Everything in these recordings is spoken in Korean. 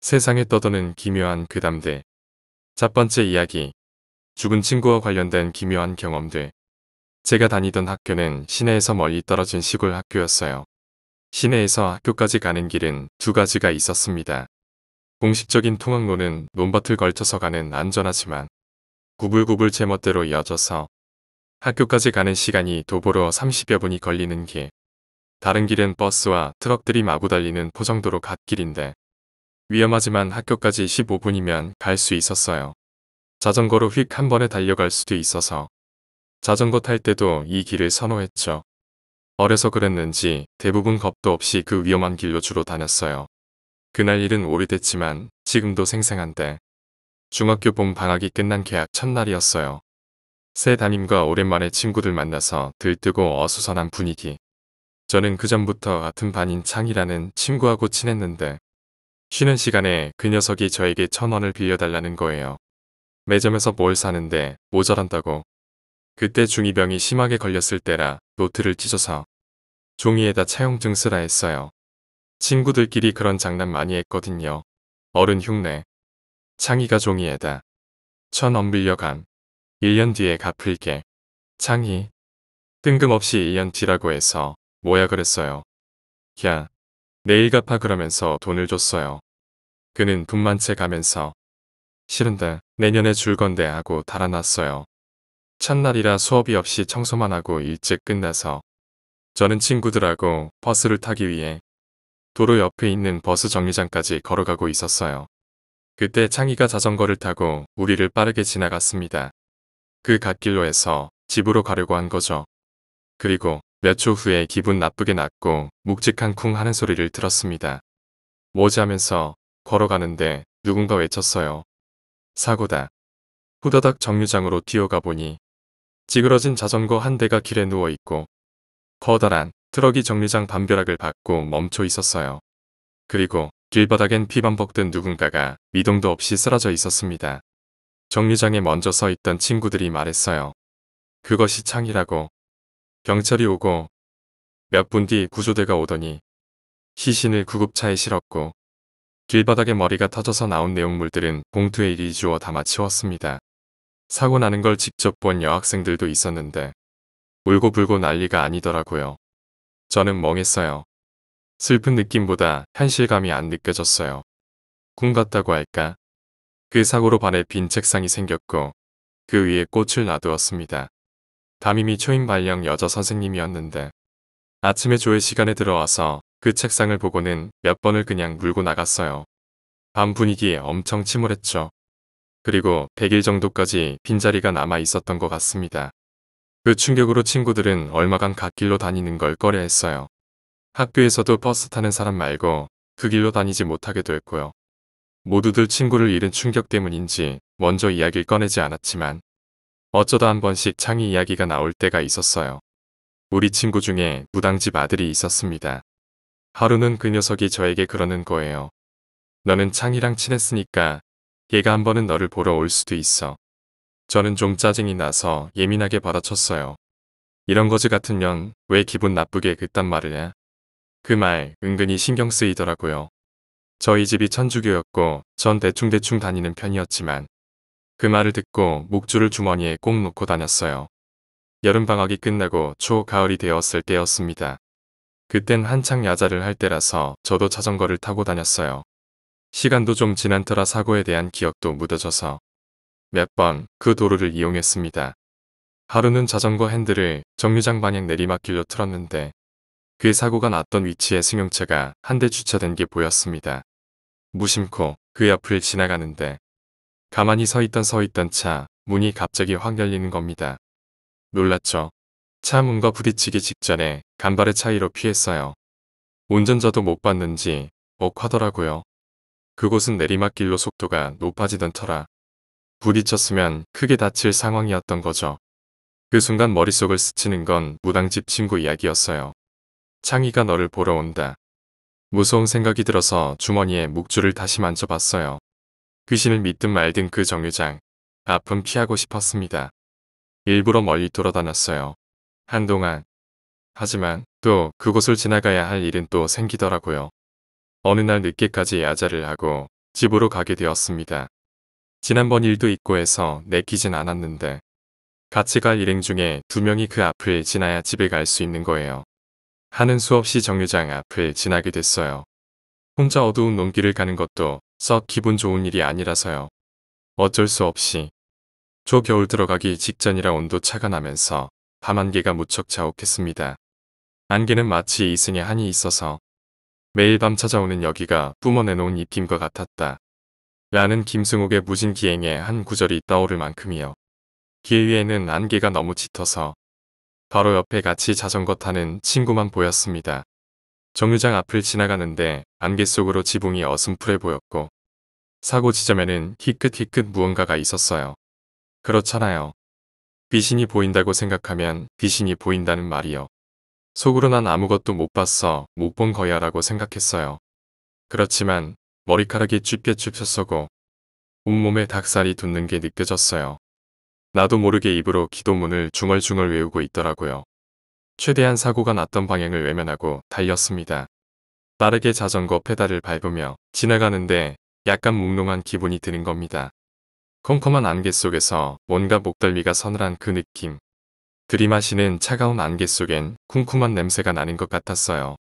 세상에 떠도는 기묘한 그담들첫 번째 이야기. 죽은 친구와 관련된 기묘한 경험들. 제가 다니던 학교는 시내에서 멀리 떨어진 시골 학교였어요. 시내에서 학교까지 가는 길은 두 가지가 있었습니다. 공식적인 통학로는 논밭을 걸쳐서 가는 안전하지만 구불구불 제멋대로 이어져서 학교까지 가는 시간이 도보로 30여 분이 걸리는 길. 다른 길은 버스와 트럭들이 마구 달리는 포장도로 갓길인데 위험하지만 학교까지 15분이면 갈 수 있었어요. 자전거로 휙 한 번에 달려갈 수도 있어서 자전거 탈 때도 이 길을 선호했죠. 어려서 그랬는지 대부분 겁도 없이 그 위험한 길로 주로 다녔어요. 그날 일은 오래됐지만 지금도 생생한데 중학교 봄 방학이 끝난 계약 첫날이었어요. 새 담임과 오랜만에 친구들 만나서 들뜨고 어수선한 분위기. 저는 그전부터 같은 반인 창이라는 친구하고 친했는데 쉬는 시간에 그 녀석이 저에게 천 원을 빌려달라는 거예요. 매점에서 뭘 사는데 모자란다고. 그때 중이병이 심하게 걸렸을 때라 노트를 찢어서 종이에다 차용증 쓰라 했어요. 친구들끼리 그런 장난 많이 했거든요. 어른 흉내. 창희가 종이에다 천원빌려간 1년 뒤에 갚을게. 창희. 뜬금없이 1년 뒤라고 해서 뭐야 그랬어요. 야. 내일 갚아 그러면서 돈을 줬어요. 그는 분만 채 가면서 싫은데 내년에 줄 건데 하고 달아났어요. 첫날이라 수업이 없이 청소만 하고 일찍 끝나서 저는 친구들하고 버스를 타기 위해 도로 옆에 있는 버스 정류장까지 걸어가고 있었어요. 그때 창희가 자전거를 타고 우리를 빠르게 지나갔습니다. 그 갓길로에서 집으로 가려고 한 거죠. 그리고 몇초 후에 기분 나쁘게 났고 묵직한 쿵 하는 소리를 들었습니다. 뭐지 하면서 걸어가는데 누군가 외쳤어요. 사고다. 후다닥 정류장으로 뛰어가 보니 지그러진 자전거 한 대가 길에 누워있고 커다란 트럭이 정류장 반벼락을 받고 멈춰 있었어요. 그리고 길바닥엔 피반벅든 누군가가 미동도 없이 쓰러져 있었습니다. 정류장에 먼저 서 있던 친구들이 말했어요. 그것이 창이라고 경찰이 오고 몇 분 뒤 구조대가 오더니 시신을 구급차에 실었고 길바닥에 머리가 터져서 나온 내용물들은 봉투에 이리 주워 담아 치웠습니다. 사고 나는 걸 직접 본 여학생들도 있었는데 울고불고 난리가 아니더라고요. 저는 멍했어요. 슬픈 느낌보다 현실감이 안 느껴졌어요. 꿈 같다고 할까? 그 사고로 반에 빈 책상이 생겼고 그 위에 꽃을 놔두었습니다. 담임이 초인발령 여자 선생님이었는데 아침에 조회 시간에 들어와서 그 책상을 보고는 몇 번을 그냥 물고 나갔어요. 밤 분위기에 엄청 침울했죠. 그리고 100일 정도까지 빈자리가 남아 있었던 것 같습니다. 그 충격으로 친구들은 얼마간 갓길로 다니는 걸 꺼려했어요. 학교에서도 버스 타는 사람 말고 그 길로 다니지 못하게도 했고요. 모두들 친구를 잃은 충격 때문인지 먼저 이야기를 꺼내지 않았지만 어쩌다 한 번씩 창의 이야기가 나올 때가 있었어요. 우리 친구 중에 무당집 아들이 있었습니다. 하루는 그 녀석이 저에게 그러는 거예요. 너는 창이랑 친했으니까 얘가 한 번은 너를 보러 올 수도 있어. 저는 좀 짜증이 나서 예민하게 받아쳤어요. 이런 거지 같은 년왜 기분 나쁘게 그딴 말을 해? 그 말 은근히 신경 쓰이더라고요. 저희 집이 천주교였고 전 대충대충 다니는 편이었지만 그 말을 듣고 목줄을 주머니에 꼭 놓고 다녔어요. 여름방학이 끝나고 초가을이 되었을 때였습니다. 그땐 한창 야자를 할 때라서 저도 자전거를 타고 다녔어요. 시간도 좀 지난 터라 사고에 대한 기억도 묻어져서 몇 번 그 도로를 이용했습니다. 하루는 자전거 핸들을 정류장 방향 내리막길로 틀었는데 그 사고가 났던 위치에 승용차가 한 대 주차된 게 보였습니다. 무심코 그 앞을 지나가는데 가만히 서 있던 서 있던 차 문이 갑자기 확 열리는 겁니다. 놀랐죠. 차 문과 부딪히기 직전에 간발의 차이로 피했어요. 운전자도 못 봤는지 억하더라고요. 그곳은 내리막길로 속도가 높아지던 터라 부딪혔으면 크게 다칠 상황이었던 거죠. 그 순간 머릿속을 스치는 건 무당집 친구 이야기였어요. 창희가 너를 보러 온다. 무서운 생각이 들어서 주머니에 묵주를 다시 만져봤어요. 귀신을 믿든 말든 그 정류장. 아픔 피하고 싶었습니다. 일부러 멀리 돌아다녔어요. 한동안. 하지만 또 그곳을 지나가야 할 일은 또 생기더라고요. 어느 날 늦게까지 야자를 하고 집으로 가게 되었습니다. 지난번 일도 있고 해서 내키진 않았는데 같이 갈 일행 중에 두 명이 그 앞을 지나야 집에 갈 수 있는 거예요. 하는 수 없이 정류장 앞을 지나게 됐어요. 혼자 어두운 논길을 가는 것도 썩 기분 좋은 일이 아니라서요. 어쩔 수 없이 저 겨울 들어가기 직전이라 온도 차가 나면서 밤 안개가 무척 자욱했습니다. 안개는 마치 이승의 한이 있어서 매일 밤 찾아오는 여기가 뿜어내놓은 입김과 같았다. 라는 김승옥의 무진기행의 한 구절이 떠오를 만큼이요. 길 위에는 안개가 너무 짙어서 바로 옆에 같이 자전거 타는 친구만 보였습니다. 정류장 앞을 지나가는데 안개 속으로 지붕이 어슴푸레 보였고 사고 지점에는 희끗희끗 무언가가 있었어요. 그렇잖아요. 귀신이 보인다고 생각하면 귀신이 보인다는 말이요. 속으로 난 아무것도 못 봤어, 못 본 거야 라고 생각했어요. 그렇지만 머리카락이 쭈뼛쭈뼛 서고 온몸에 닭살이 돋는 게 느껴졌어요. 나도 모르게 입으로 기도문을 중얼중얼 외우고 있더라고요. 최대한 사고가 났던 방향을 외면하고 달렸습니다. 빠르게 자전거 페달을 밟으며 지나가는데 약간 몽롱한 기분이 드는 겁니다. 컴컴한 안개 속에서 뭔가 목덜미가 서늘한 그 느낌. 들이마시는 차가운 안개 속엔 쿰쿰한 냄새가 나는 것 같았어요.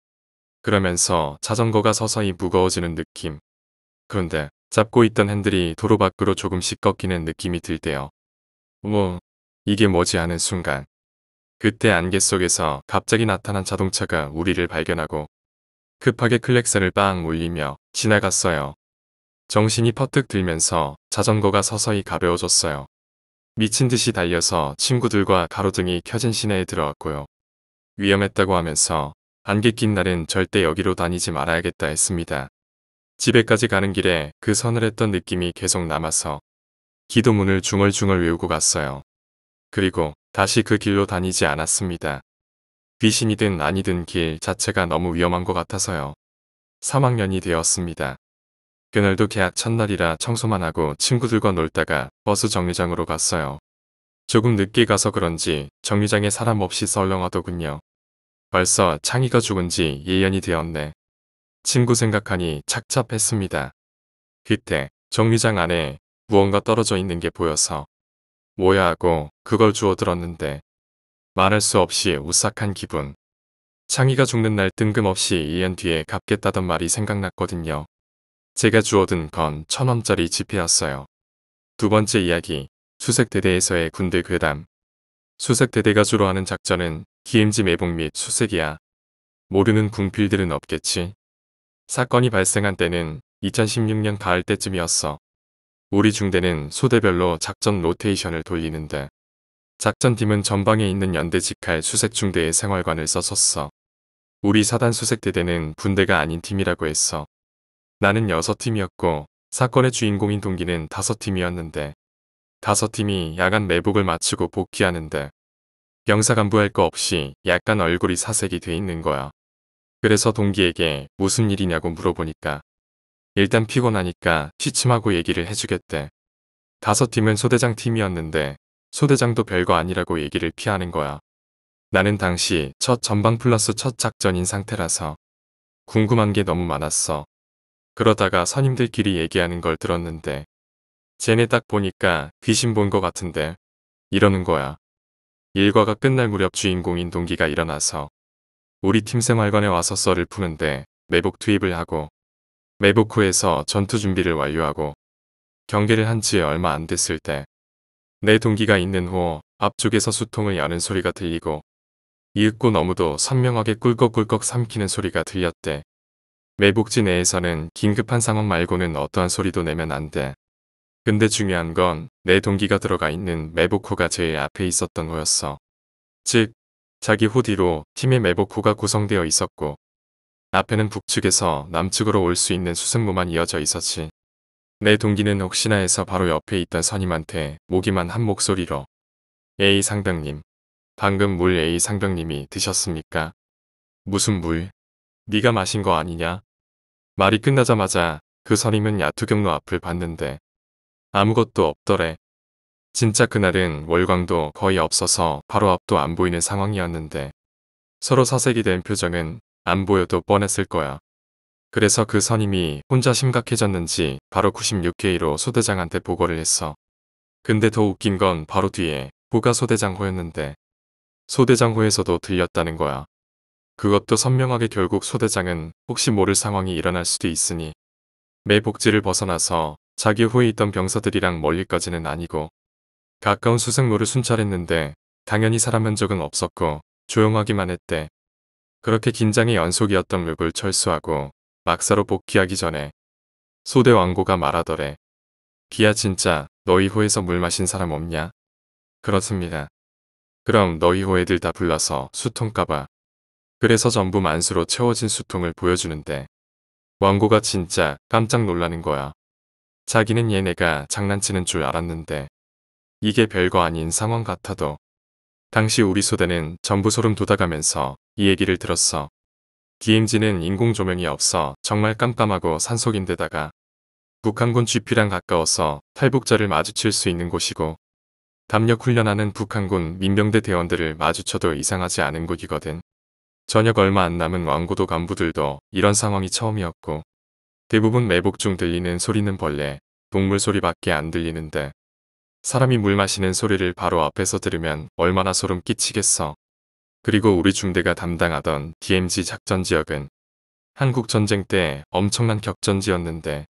그러면서 자전거가 서서히 무거워지는 느낌. 그런데 잡고 있던 핸들이 도로 밖으로 조금씩 꺾이는 느낌이 들대요. 어머, 이게 뭐지 하는 순간 그때 안개 속에서 갑자기 나타난 자동차가 우리를 발견하고 급하게 클렉선을 빵 울리며 지나갔어요. 정신이 퍼뜩 들면서 자전거가 서서히 가벼워졌어요. 미친 듯이 달려서 친구들과 가로등이 켜진 시내에 들어왔고요. 위험했다고 하면서 안개 낀 날은 절대 여기로 다니지 말아야겠다 했습니다. 집에까지 가는 길에 그 서늘했던 느낌이 계속 남아서 기도문을 중얼중얼 외우고 갔어요. 그리고 다시 그 길로 다니지 않았습니다. 귀신이든 아니든 길 자체가 너무 위험한 것 같아서요. 3학년이 되었습니다. 그날도 개학 첫날이라 청소만 하고 친구들과 놀다가 버스 정류장으로 갔어요. 조금 늦게 가서 그런지 정류장에 사람 없이 썰렁하더군요. 벌써 창이가 죽은 지 예년이 되었네. 친구 생각하니 착잡했습니다. 그때 정류장 안에 무언가 떨어져 있는 게 보여서 뭐야 하고 그걸 주워 들었는데 말할 수 없이 우싹한 기분. 창희가 죽는 날 뜬금없이 2년 뒤에 갚겠다던 말이 생각났거든요. 제가 주워든 건 천원짜리 지폐였어요. 두 번째 이야기, 수색대대에서의 군대 괴담. 수색대대가 주로 하는 작전은 기임지 매복 및 수색이야. 모르는 궁필들은 없겠지. 사건이 발생한 때는 2016년 가을 때쯤이었어. 우리 중대는 소대별로 작전 로테이션을 돌리는데 작전팀은 전방에 있는 연대 직할 수색 중대의 생활관을 써섰어. 우리 사단 수색대대는 군대가 아닌 팀이라고 했어. 나는 여섯 팀이었고 사건의 주인공인 동기는 다섯 팀이었는데 다섯 팀이 야간 매복을 마치고 복귀하는데 병사 간부할 거 없이 약간 얼굴이 사색이 돼 있는 거야. 그래서 동기에게 무슨 일이냐고 물어보니까 일단 피곤하니까 취침하고 얘기를 해주겠대. 다섯 팀은 소대장 팀이었는데 소대장도 별거 아니라고 얘기를 피하는 거야. 나는 당시 첫 전방 플러스 첫 작전인 상태라서 궁금한 게 너무 많았어. 그러다가 선임들끼리 얘기하는 걸 들었는데 쟤네 딱 보니까 귀신 본 거 같은데 이러는 거야. 일과가 끝날 무렵 주인공인 동기가 일어나서 우리 팀 생활관에 와서 썰을 푸는데 매복 투입을 하고 메이보쿠에서 전투 준비를 완료하고 경계를 한 지 얼마 안 됐을 때 내 동기가 있는 후 앞쪽에서 수통을 여는 소리가 들리고 이윽고 너무도 선명하게 꿀꺽꿀꺽 삼키는 소리가 들렸대. 매복지 내에서는 긴급한 상황 말고는 어떠한 소리도 내면 안 돼. 근데 중요한 건 내 동기가 들어가 있는 매복호가 제일 앞에 있었던 거였어. 즉, 자기 호 뒤로 팀의 매복호가 구성되어 있었고 앞에는 북측에서 남측으로 올 수 있는 수승로만 이어져 있었지. 내 동기는 혹시나 해서 바로 옆에 있던 선임한테 모기만 한 목소리로 A 상병님, 방금 물 A 상병님이 드셨습니까? 무슨 물? 네가 마신 거 아니냐? 말이 끝나자마자 그 선임은 야투경로 앞을 봤는데 아무것도 없더래. 진짜 그날은 월광도 거의 없어서 바로 앞도 안 보이는 상황이었는데 서로 사색이 된 표정은 안 보여도 뻔했을 거야. 그래서 그 선임이 혼자 심각해졌는지 바로 96K로 소대장한테 보고를 했어. 근데 더 웃긴 건 바로 뒤에 부가 소대장호였는데 소대장호에서도 들렸다는 거야. 그것도 선명하게 결국 소대장은 혹시 모를 상황이 일어날 수도 있으니 매 복지를 벗어나서 자기 후에 있던 병사들이랑 멀리까지는 아니고 가까운 수색로를 순찰했는데 당연히 사람 흔적은 없었고 조용하기만 했대. 그렇게 긴장의 연속이었던 룩을 철수하고 막사로 복귀하기 전에 소대 왕고가 말하더래. 기아 진짜 너희 호에서 물 마신 사람 없냐? 그렇습니다. 그럼 너희 호 애들 다 불러서 수통 까봐. 그래서 전부 만수로 채워진 수통을 보여주는데 왕고가 진짜 깜짝 놀라는 거야. 자기는 얘네가 장난치는 줄 알았는데 이게 별거 아닌 상황 같아도 당시 우리 소대는 전부 소름 돋아가면서 이 얘기를 들었어. 기 m z 는 인공조명이 없어 정말 깜깜하고 산속인데다가 북한군 GP랑 가까워서 탈북자를 마주칠 수 있는 곳이고 담력 훈련하는 북한군 민병대 대원들을 마주쳐도 이상하지 않은 곳이거든. 저녁 얼마 안 남은 왕고도 간부들도 이런 상황이 처음이었고 대부분 매복 중 들리는 소리는 벌레, 동물 소리밖에 안 들리는데 사람이 물 마시는 소리를 바로 앞에서 들으면 얼마나 소름 끼치겠어. 그리고 우리 중대가 담당하던 DMZ 작전지역은 한국전쟁 때 엄청난 격전지였는데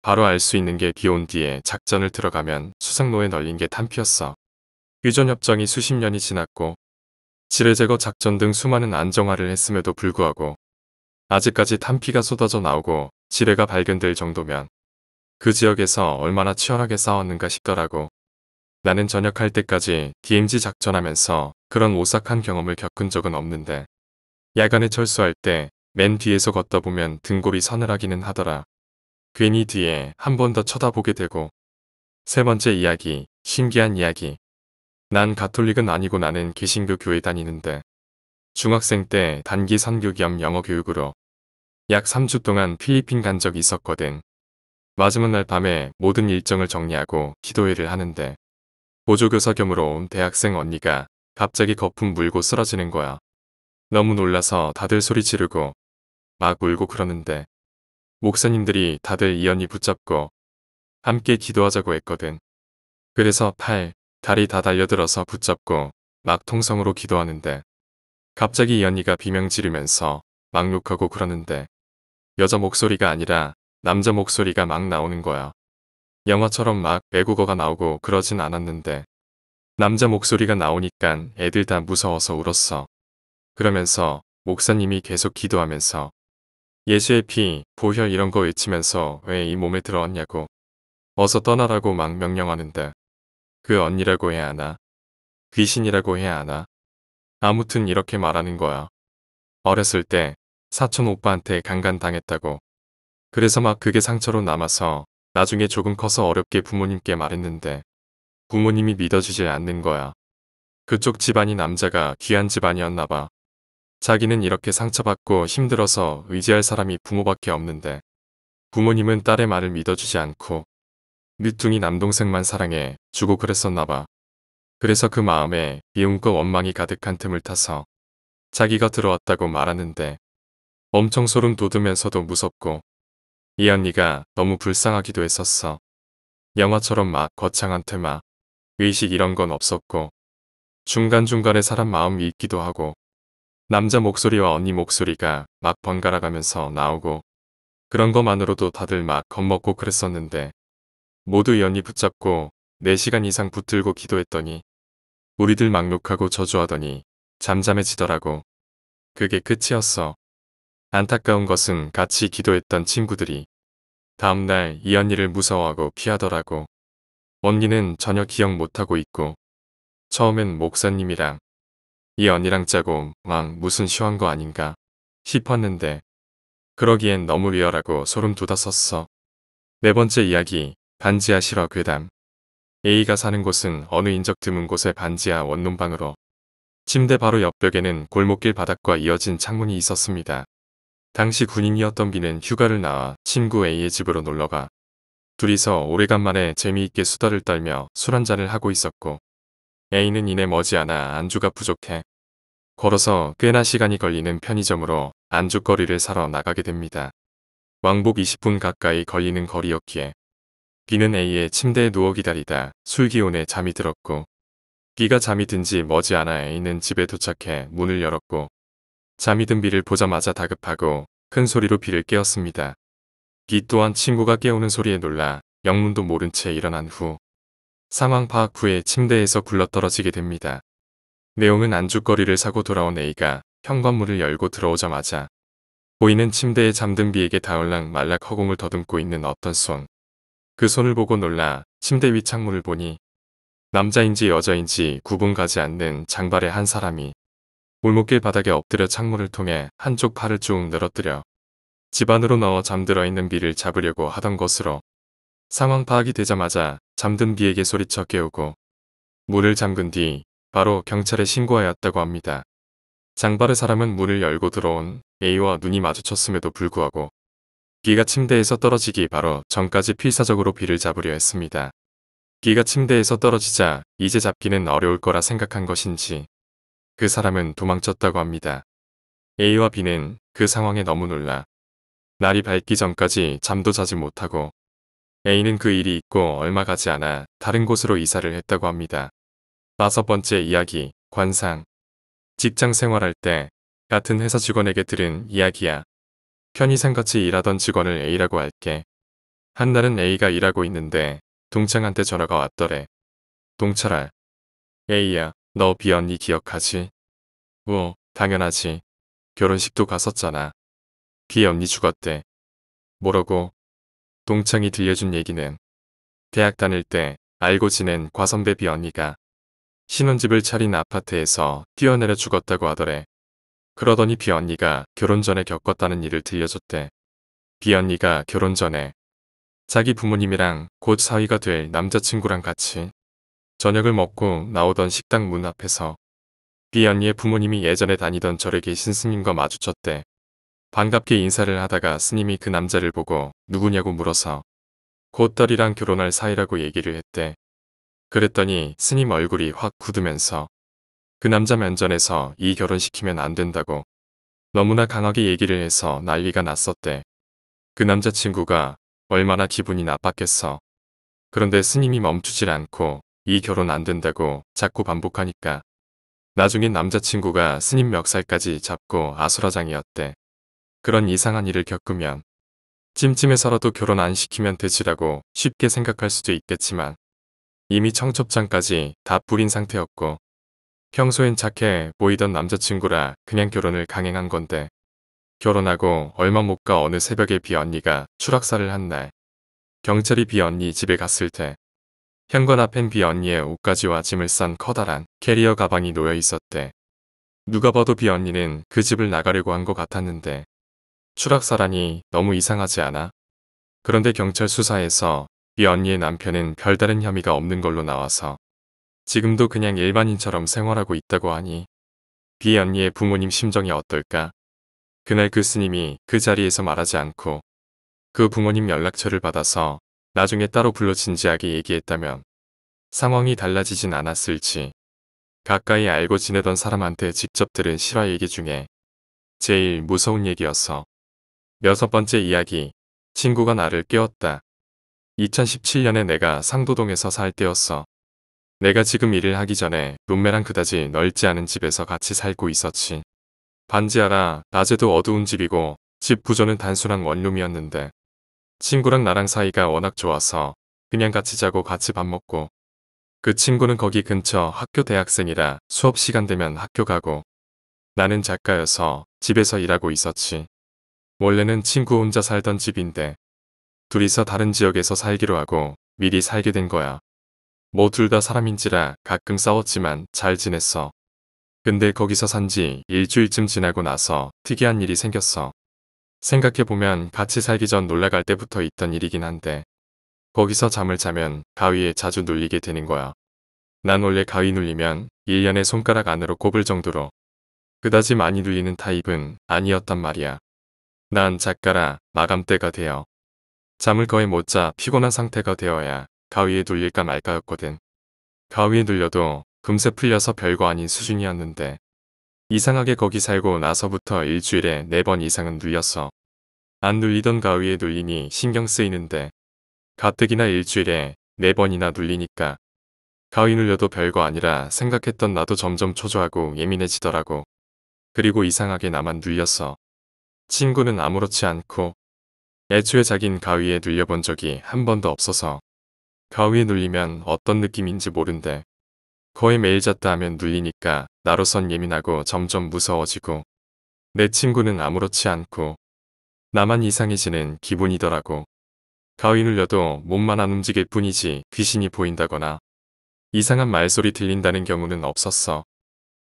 바로 알 수 있는 게 비온 뒤에 작전을 들어가면 수상로에 널린 게 탄피였어. 유전협정이 수십 년이 지났고 지뢰제거 작전 등 수많은 안정화를 했음에도 불구하고 아직까지 탄피가 쏟아져 나오고 지뢰가 발견될 정도면 그 지역에서 얼마나 치열하게 싸웠는가 싶더라고. 나는 전역할 때까지 DMZ 작전하면서 그런 오싹한 경험을 겪은 적은 없는데 야간에 철수할 때 맨 뒤에서 걷다 보면 등골이 서늘하기는 하더라. 괜히 뒤에 한 번 더 쳐다보게 되고 세 번째 이야기, 신기한 이야기. 난 가톨릭은 아니고 나는 개신교 교회 다니는데 중학생 때 단기 선교 겸 영어 교육으로 약 3주 동안 필리핀 간 적이 있었거든. 마지막 날 밤에 모든 일정을 정리하고 기도회를 하는데 보조교사 겸으로 온 대학생 언니가 갑자기 거품 물고 쓰러지는 거야. 너무 놀라서 다들 소리 지르고 막 울고 그러는데 목사님들이 다들 이 언니 붙잡고 함께 기도하자고 했거든. 그래서 팔, 다리 다 달려들어서 붙잡고 막 통성으로 기도하는데 갑자기 이 언니가 비명 지르면서 막 욕하고 그러는데 여자 목소리가 아니라 남자 목소리가 막 나오는 거야. 영화처럼 막 외국어가 나오고 그러진 않았는데 남자 목소리가 나오니깐 애들 다 무서워서 울었어. 그러면서 목사님이 계속 기도하면서 예수의 피, 보혈 이런 거 외치면서 왜 이 몸에 들어왔냐고 어서 떠나라고 막 명령하는데 그 언니라고 해야 하나? 귀신이라고 해야 하나? 아무튼 이렇게 말하는 거야. 어렸을 때 사촌 오빠한테 강간당했다고. 그래서 막 그게 상처로 남아서 나중에 조금 커서 어렵게 부모님께 말했는데 부모님이 믿어주질 않는 거야. 그쪽 집안이 남자가 귀한 집안이었나 봐. 자기는 이렇게 상처받고 힘들어서 의지할 사람이 부모밖에 없는데 부모님은 딸의 말을 믿어주지 않고 늦둥이 남동생만 사랑해 주고 그랬었나 봐. 그래서 그 마음에 미움과 원망이 가득한 틈을 타서 자기가 들어왔다고 말하는데 엄청 소름 돋으면서도 무섭고 이 언니가 너무 불쌍하기도 했었어. 영화처럼 막 거창한테 막 의식 이런 건 없었고 중간중간에 사람 마음이 있기도 하고 남자 목소리와 언니 목소리가 막 번갈아 가면서 나오고 그런 것만으로도 다들 막 겁먹고 그랬었는데 모두 이 언니 붙잡고 4시간 이상 붙들고 기도했더니 우리들 막욕하고 저주하더니 잠잠해지더라고. 그게 끝이었어. 안타까운 것은 같이 기도했던 친구들이 다음날 이 언니를 무서워하고 피하더라고. 언니는 전혀 기억 못하고 있고 처음엔 목사님이랑 이 언니랑 짜고 막 무슨 시한 거 아닌가 싶었는데 그러기엔 너무 리얼하고 소름 돋았었어. 네 번째 이야기 반지하 실화 그 괴담 A가 사는 곳은 어느 인적 드문 곳의 반지하 원룸방으로 침대 바로 옆벽에는 골목길 바닥과 이어진 창문이 있었습니다. 당시 군인이었던 B는 휴가를 나와 친구 A의 집으로 놀러가 둘이서 오래간만에 재미있게 수다를 떨며 술 한잔을 하고 있었고 A는 이내 머지않아 안주가 부족해 걸어서 꽤나 시간이 걸리는 편의점으로 안주거리를 사러 나가게 됩니다. 왕복 20분 가까이 걸리는 거리였기에 B는 A의 침대에 누워 기다리다 술기운에 잠이 들었고 B가 잠이 든지 머지않아 A는 집에 도착해 문을 열었고 잠이 든 비를 보자마자 다급하고 큰 소리로 비를 깨웠습니다. 비 또한 친구가 깨우는 소리에 놀라 영문도 모른 채 일어난 후 상황 파악 후에 침대에서 굴러떨어지게 됩니다. 내용은 안주거리를 사고 돌아온 A가 현관문을 열고 들어오자마자 보이는 침대에 잠든 비에게 다을랑 말락 허공을 더듬고 있는 어떤 손. 그 손을 보고 놀라 침대 위 창문을 보니 남자인지 여자인지 구분 가지 않는 장발의 한 사람이 골목길 바닥에 엎드려 창문을 통해 한쪽 팔을 쭉 늘어뜨려 집 안으로 넣어 잠들어 있는 비를 잡으려고 하던 것으로 상황 파악이 되자마자 잠든 비에게 소리쳐 깨우고 문을 잠근 뒤 바로 경찰에 신고하였다고 합니다. 장발의 사람은 문을 열고 들어온 A와 눈이 마주쳤음에도 불구하고 B가 침대에서 떨어지기 바로 전까지 필사적으로 B를 잡으려 했습니다. B가 침대에서 떨어지자 이제 잡기는 어려울 거라 생각한 것인지 그 사람은 도망쳤다고 합니다. A와 B는 그 상황에 너무 놀라 날이 밝기 전까지 잠도 자지 못하고 A는 그 일이 있고 얼마 가지 않아 다른 곳으로 이사를 했다고 합니다. 다섯 번째 이야기, 관상. 직장 생활할 때 같은 회사 직원에게 들은 이야기야. 편의상같이 일하던 직원을 A라고 할게. 한 날은 A가 일하고 있는데 동창한테 전화가 왔더래. 동철아. A야. 너 비언니 기억하지? 뭐, 당연하지. 결혼식도 갔었잖아. 비언니 죽었대. 뭐라고? 동창이 들려준 얘기는 대학 다닐 때 알고 지낸 과선배 비언니가 신혼집을 차린 아파트에서 뛰어내려 죽었다고 하더래. 그러더니 비언니가 결혼 전에 겪었다는 일을 들려줬대. 비언니가 결혼 전에 자기 부모님이랑 곧 사위가 될 남자친구랑 같이 저녁을 먹고 나오던 식당 문 앞에서 B 언니의 부모님이 예전에 다니던 절에 계신 스님과 마주쳤대. 반갑게 인사를 하다가 스님이 그 남자를 보고 누구냐고 물어서 곧 딸이랑 결혼할 사이라고 얘기를 했대. 그랬더니 스님 얼굴이 확 굳으면서 그 남자 면전에서 이 결혼시키면 안 된다고 너무나 강하게 얘기를 해서 난리가 났었대. 그 남자친구가 얼마나 기분이 나빴겠어. 그런데 스님이 멈추질 않고 이 결혼 안 된다고 자꾸 반복하니까 나중엔 남자친구가 스님 멱살까지 잡고 아수라장이었대. 그런 이상한 일을 겪으면 찜찜해서라도 결혼 안 시키면 되지라고 쉽게 생각할 수도 있겠지만 이미 청첩장까지 다 뿌린 상태였고 평소엔 착해 보이던 남자친구라 그냥 결혼을 강행한 건데 결혼하고 얼마 못 가 어느 새벽에 비 언니가 추락사를 한 날 경찰이 비 언니 집에 갔을 때 현관 앞엔 비언니의 옷가지와 짐을 싼 커다란 캐리어 가방이 놓여 있었대. 누가 봐도 비언니는 그 집을 나가려고 한 것 같았는데 추락사라니 너무 이상하지 않아? 그런데 경찰 수사에서 비언니의 남편은 별다른 혐의가 없는 걸로 나와서 지금도 그냥 일반인처럼 생활하고 있다고 하니 비언니의 부모님 심정이 어떨까? 그날 그 스님이 그 자리에서 말하지 않고 그 부모님 연락처를 받아서 나중에 따로 불러 진지하게 얘기했다면 상황이 달라지진 않았을지 가까이 알고 지내던 사람한테 직접 들은 실화 얘기 중에 제일 무서운 얘기였어. 여섯 번째 이야기 친구가 나를 깨웠다. 2017년에 내가 상도동에서 살 때였어. 내가 지금 일을 하기 전에 룸메랑 그다지 넓지 않은 집에서 같이 살고 있었지. 반지하라 낮에도 어두운 집이고 집 구조는 단순한 원룸이었는데 친구랑 나랑 사이가 워낙 좋아서 그냥 같이 자고 같이 밥 먹고 그 친구는 거기 근처 학교 대학생이라 수업 시간 되면 학교 가고 나는 작가여서 집에서 일하고 있었지. 원래는 친구 혼자 살던 집인데 둘이서 다른 지역에서 살기로 하고 미리 살게 된 거야. 뭐 둘 다 사람인지라 가끔 싸웠지만 잘 지냈어. 근데 거기서 산지 일주일쯤 지나고 나서 특이한 일이 생겼어. 생각해보면 같이 살기 전 놀러갈 때부터 있던 일이긴 한데 거기서 잠을 자면 가위에 자주 눌리게 되는 거야. 난 원래 가위 눌리면 1년에 손가락 안으로 꼽을 정도로 그다지 많이 눌리는 타입은 아니었단 말이야. 난 작가라 마감 때가 되어 잠을 거의 못 자 피곤한 상태가 되어야 가위에 눌릴까 말까였거든. 가위에 눌려도 금세 풀려서 별거 아닌 수준이었는데 이상하게 거기 살고 나서부터 일주일에 4번 이상은 눌렸어. 안 눌리던 가위에 눌리니 신경 쓰이는데 가뜩이나 일주일에 4번이나 눌리니까 가위 눌려도 별거 아니라 생각했던 나도 점점 초조하고 예민해지더라고. 그리고 이상하게 나만 눌렸어. 친구는 아무렇지 않고 애초에 자긴 가위에 눌려본 적이 한 번도 없어서 가위에 눌리면 어떤 느낌인지 모른데 거의 매일 잤다 하면 눌리니까 나로선 예민하고 점점 무서워지고 내 친구는 아무렇지 않고 나만 이상해지는 기분이더라고. 가위 눌려도 몸만 안 움직일 뿐이지 귀신이 보인다거나 이상한 말소리 들린다는 경우는 없었어.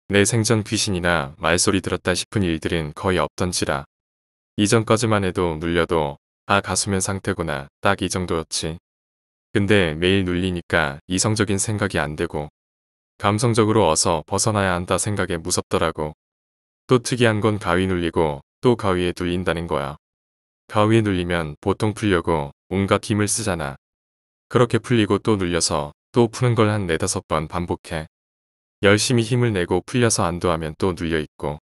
내 생전 귀신이나 말소리 들었다 싶은 일들은 거의 없던지라. 이전까지만 해도 눌려도 아 가수면 상태구나 딱 이 정도였지. 근데 매일 눌리니까 이성적인 생각이 안 되고 감성적으로 어서 벗어나야 한다 생각에 무섭더라고. 또 특이한 건 가위 눌리고 또 가위에 눌린다는 거야. 가위에 눌리면 보통 풀려고 온갖 힘을 쓰잖아. 그렇게 풀리고 또 눌려서 또 푸는 걸 한 네다섯 번 반복해. 열심히 힘을 내고 풀려서 안도하면 또 눌려있고.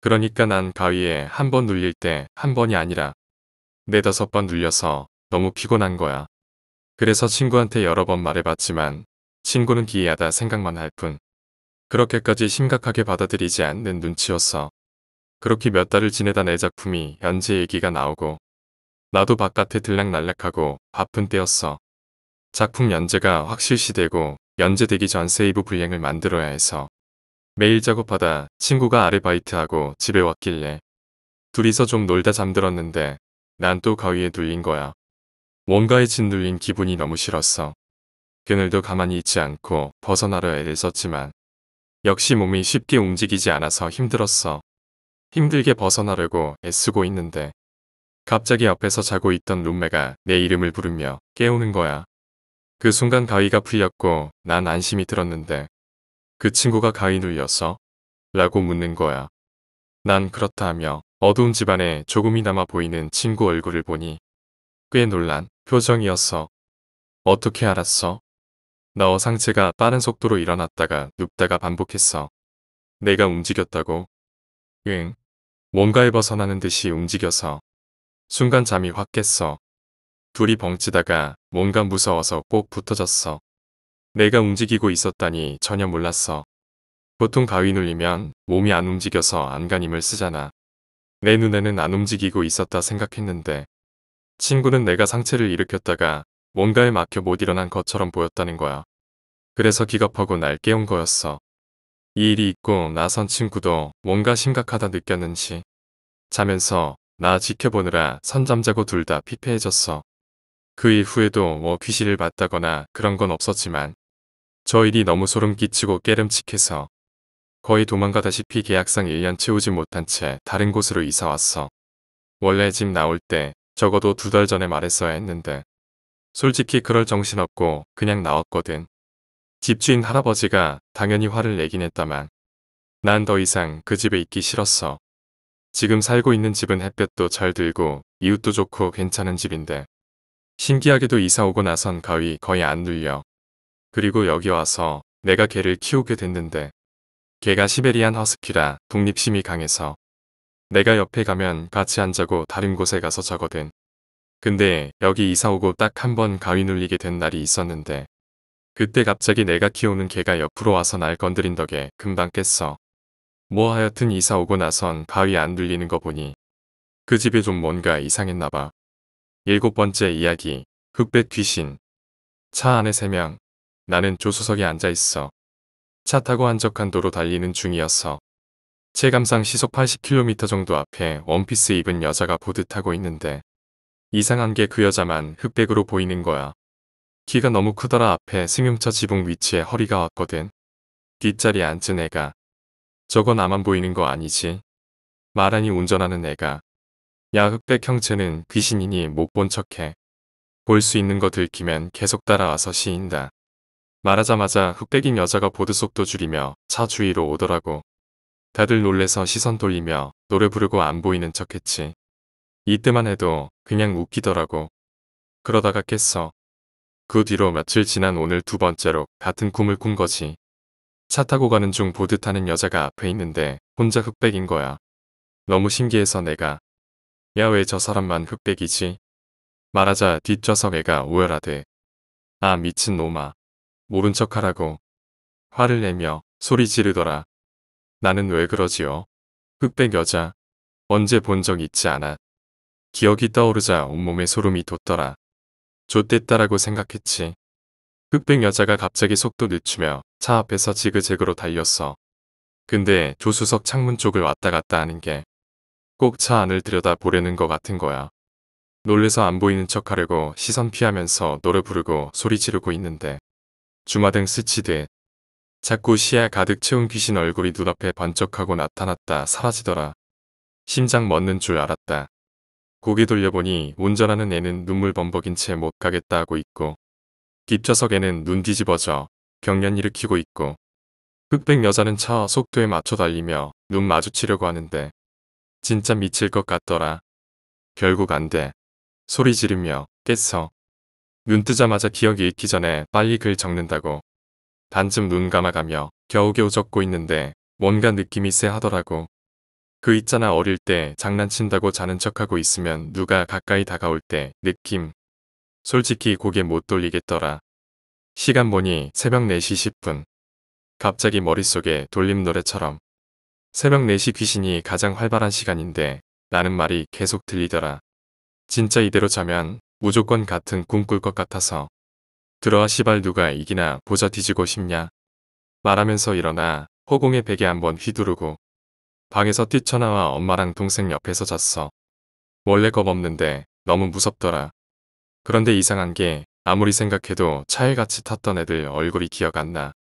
그러니까 난 가위에 한 번 눌릴 때 한 번이 아니라 네다섯 번 눌려서 너무 피곤한 거야. 그래서 친구한테 여러 번 말해봤지만 친구는 기이하다 생각만 할 뿐. 그렇게까지 심각하게 받아들이지 않는 눈치였어. 그렇게 몇 달을 지내다 내 작품이 연재 얘기가 나오고 나도 바깥에 들락날락하고 바쁜 때였어. 작품 연재가 확실시되고 연재되기 전 세이브 불량을 만들어야 해서 매일 작업하다 친구가 아르바이트하고 집에 왔길래 둘이서 좀 놀다 잠들었는데 난 또 가위에 눌린 거야. 뭔가에 짓눌린 기분이 너무 싫었어. 그늘도 가만히 있지 않고 벗어나려 애를 썼지만 역시 몸이 쉽게 움직이지 않아서 힘들었어. 힘들게 벗어나려고 애쓰고 있는데 갑자기 옆에서 자고 있던 룸메가 내 이름을 부르며 깨우는 거야. 그 순간 가위가 풀렸고 난 안심이 들었는데 그 친구가 가위 눌렸어? 라고 묻는 거야. 난 그렇다 하며 어두운 집안에 조금이나마 보이는 친구 얼굴을 보니 꽤 놀란 표정이었어. 어떻게 알았어? 나 상체가 빠른 속도로 일어났다가 눕다가 반복했어. 내가 움직였다고. 응. 뭔가에 벗어나는 듯이 움직여서. 순간 잠이 확 깼어. 둘이 벙치다가 뭔가 무서워서 꼭 붙어졌어. 내가 움직이고 있었다니 전혀 몰랐어. 보통 가위 눌리면 몸이 안 움직여서 안간힘을 쓰잖아. 내 눈에는 안 움직이고 있었다 생각했는데 친구는 내가 상체를 일으켰다가 뭔가에 막혀 못 일어난 것처럼 보였다는 거야. 그래서 기겁하고 날 깨운 거였어. 이 일이 있고 나선 친구도 뭔가 심각하다 느꼈는지 자면서 나 지켜보느라 선잠자고 둘 다 피폐해졌어. 그 이후에도 뭐 귀신을 봤다거나 그런 건 없었지만 저 일이 너무 소름 끼치고 깨름칙해서 거의 도망가다시피 계약상 1년 채우지 못한 채 다른 곳으로 이사 왔어. 원래 집 나올 때 적어도 두 달 전에 말했어야 했는데 솔직히 그럴 정신없고 그냥 나왔거든. 집주인 할아버지가 당연히 화를 내긴 했다만 난 더 이상 그 집에 있기 싫었어. 지금 살고 있는 집은 햇볕도 잘 들고 이웃도 좋고 괜찮은 집인데 신기하게도 이사 오고 나선 가위 거의 안 눌려. 그리고 여기 와서 내가 개를 키우게 됐는데 개가 시베리안 허스키라 독립심이 강해서 내가 옆에 가면 같이 앉 자고 다른 곳에 가서 자거든. 근데 여기 이사 오고 딱 한 번 가위 눌리게 된 날이 있었는데 그때 갑자기 내가 키우는 개가 옆으로 와서 날 건드린 덕에 금방 깼어. 뭐 하여튼 이사 오고 나선 가위안들리는거 보니 그 집이 좀 뭔가 이상했나 봐. 일곱 번째 이야기 흑백 귀신 차 안에 세명 나는 조수석에 앉아있어. 차 타고 한적한 도로 달리는 중이었어. 체감상 시속 80km 정도 앞에 원피스 입은 여자가 보듯 하고 있는데 이상한 게 그 여자만 흑백으로 보이는 거야. 키가 너무 크더라 앞에 승용차 지붕 위치에 허리가 왔거든. 뒷자리에 앉은 애가. 저거 나만 보이는 거 아니지. 말하니 운전하는 애가. 야 흑백 형체는 귀신이니 못 본 척해. 볼 수 있는 거 들키면 계속 따라와서 시인다. 말하자마자 흑백인 여자가 보드 속도 줄이며 차 주위로 오더라고. 다들 놀래서 시선 돌리며 노래 부르고 안 보이는 척했지. 이때만 해도 그냥 웃기더라고. 그러다가 깼어. 그 뒤로 며칠 지난 오늘 두 번째로 같은 꿈을 꾼 거지. 차 타고 가는 중 보드 타는 여자가 앞에 있는데 혼자 흑백인 거야. 너무 신기해서 내가 야 왜 저 사람만 흑백이지? 말하자 뒷좌석 애가 오열하되 아 미친놈아 모른 척하라고 화를 내며 소리 지르더라. 나는 왜 그러지요? 흑백 여자 언제 본 적 있지 않아. 기억이 떠오르자 온몸에 소름이 돋더라. 좋됐다라고 생각했지. 흑백 여자가 갑자기 속도 늦추며 차 앞에서 지그재그로 달렸어. 근데 조수석 창문 쪽을 왔다 갔다 하는 게 꼭 차 안을 들여다 보려는 것 같은 거야. 놀래서 안 보이는 척 하려고 시선 피하면서 노래 부르고 소리 지르고 있는데 주마등 스치듯 자꾸 시야 가득 채운 귀신 얼굴이 눈앞에 번쩍하고 나타났다 사라지더라. 심장 멎는 줄 알았다. 고개 돌려보니 운전하는 애는 눈물 범벅인 채 못 가겠다 하고 있고 뒷좌석 애는 눈 뒤집어져 경련 일으키고 있고 흑백 여자는 차 속도에 맞춰 달리며 눈 마주치려고 하는데 진짜 미칠 것 같더라. 결국 안 돼. 소리 지르며 깼어. 눈 뜨자마자 기억 잃기 전에 빨리 글 적는다고. 반쯤 눈 감아가며 겨우겨우 적고 있는데 뭔가 느낌이 쎄하더라고. 그 있잖아 어릴 때 장난친다고 자는 척하고 있으면 누가 가까이 다가올 때 느낌. 솔직히 고개 못 돌리겠더라. 시간 보니 새벽 4시 10분. 갑자기 머릿속에 돌림 노래처럼. 새벽 4시 귀신이 가장 활발한 시간인데 라는 말이 계속 들리더라. 진짜 이대로 자면 무조건 같은 꿈 꿀 것 같아서. 들어와 시발 누가 이기나 보자 뒤지고 싶냐. 말하면서 일어나 허공에 베개 한번 휘두르고 방에서 뛰쳐나와 엄마랑 동생 옆에서 잤어. 원래 겁 없는데 너무 무섭더라. 그런데 이상한 게 아무리 생각해도 차에 같이 탔던 애들 얼굴이 기억 안 나.